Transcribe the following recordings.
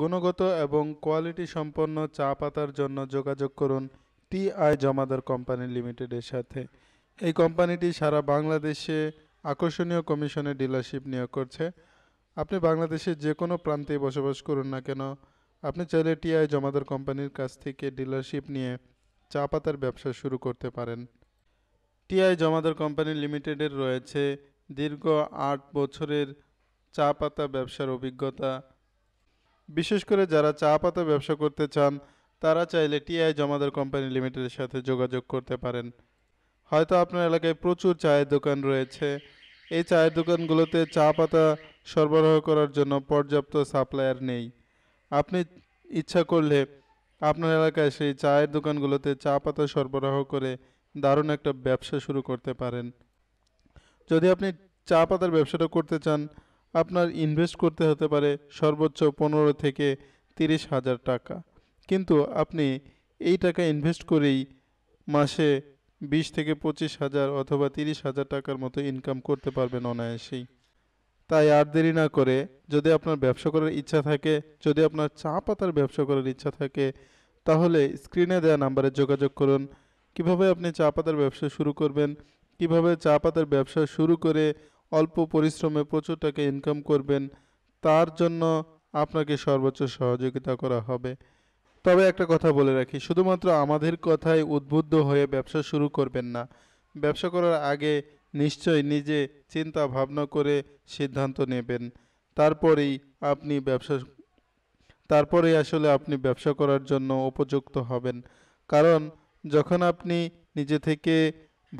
গুণগত এবং কোয়ালিটি সম্পন্ন চা পাতার জন্য যোগাযোগ করুন টি আই জমাদার কোম্পানি লিমিটেডের সাথে এই কোম্পানিটি সারা বাংলাদেশে আকর্ষণীয় কমিশনে ডিলারশিপ নিয়োগ করছে আপনি বাংলাদেশের যে কোনো প্রান্তে বসবাস করুন না কেন আপনি চাইলে আই জমাদার কোম্পানির কাছ থেকে ডিলারশিপ নিয়ে চা পাতার ব্যবসা শুরু করতে পারেন টিআই জমাদার কোম্পানি লিমিটেডের রয়েছে দীর্ঘ আট বছরের চা পাতা ব্যবসার অভিজ্ঞতা বিশেষ করে যারা চা পাতা ব্যবসা করতে চান তারা চাইলে টিআই জমাদার কোম্পানি লিমিটেডের সাথে যোগাযোগ করতে পারেন হয়তো আপনার এলাকায় প্রচুর চায়ের দোকান রয়েছে এই চায়ের দোকানগুলোতে চা পাতা সরবরাহ করার জন্য পর্যাপ্ত সাপ্লায়ার নেই আপনি ইচ্ছা করলে আপনার এলাকায় সেই চায়ের দোকানগুলোতে চা পাতা সরবরাহ করে দারুণ একটা ব্যবসা শুরু করতে পারেন যদি আপনি চা পাতার ব্যবসাটা করতে চান আপনার ইনভেস্ট করতে হতে পারে সর্বোচ্চ পনেরো থেকে তিরিশ হাজার টাকা কিন্তু আপনি এই টাকা ইনভেস্ট করেই মাসে বিশ থেকে পঁচিশ হাজার অথবা তিরিশ হাজার টাকার মতো ইনকাম করতে পারবেন অনায়াসেই তাই আর দেরি না করে যদি আপনার ব্যবসা করার ইচ্ছা থাকে যদি আপনার চা পাতার ব্যবসা করার ইচ্ছা থাকে তাহলে স্ক্রিনে দেওয়া নাম্বারে যোগাযোগ করুন কিভাবে আপনি চা পাতার ব্যবসা শুরু করবেন কিভাবে চা পাতার ব্যবসা শুরু করে অল্প পরিশ্রমে প্রচুর টাকা ইনকাম করবেন তার জন্য আপনাকে সর্বোচ্চ সহযোগিতা করা হবে তবে একটা কথা বলে রাখি শুধুমাত্র আমাদের কথায় উদ্বুদ্ধ হয়ে ব্যবসা শুরু করবেন না ব্যবসা করার আগে নিশ্চয় নিজে চিন্তা ভাবনা করে সিদ্ধান্ত নেবেন তারপরেই আপনি ব্যবসা তারপরেই আসলে আপনি ব্যবসা করার জন্য উপযুক্ত হবেন কারণ যখন আপনি নিজে থেকে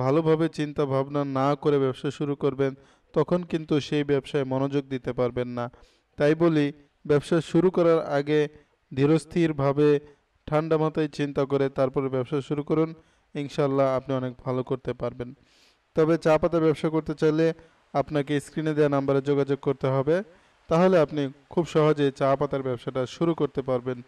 ভালোভাবে চিন্তা ভাবনা না করে ব্যবসা শুরু করবেন তখন কিন্তু সেই ব্যবসায় মনোযোগ দিতে পারবেন না তাই বলি ব্যবসা শুরু করার আগে ধীরস্থিরভাবে ঠান্ডা মাথায় চিন্তা করে তারপরে ব্যবসা শুরু করুন ইনশাল্লাহ আপনি অনেক ভালো করতে পারবেন তবে চা পাতা ব্যবসা করতে চাইলে আপনাকে স্ক্রিনে দেওয়া নাম্বারে যোগাযোগ করতে হবে তাহলে আপনি খুব সহজে চা পাতার ব্যবসাটা শুরু করতে পারবেন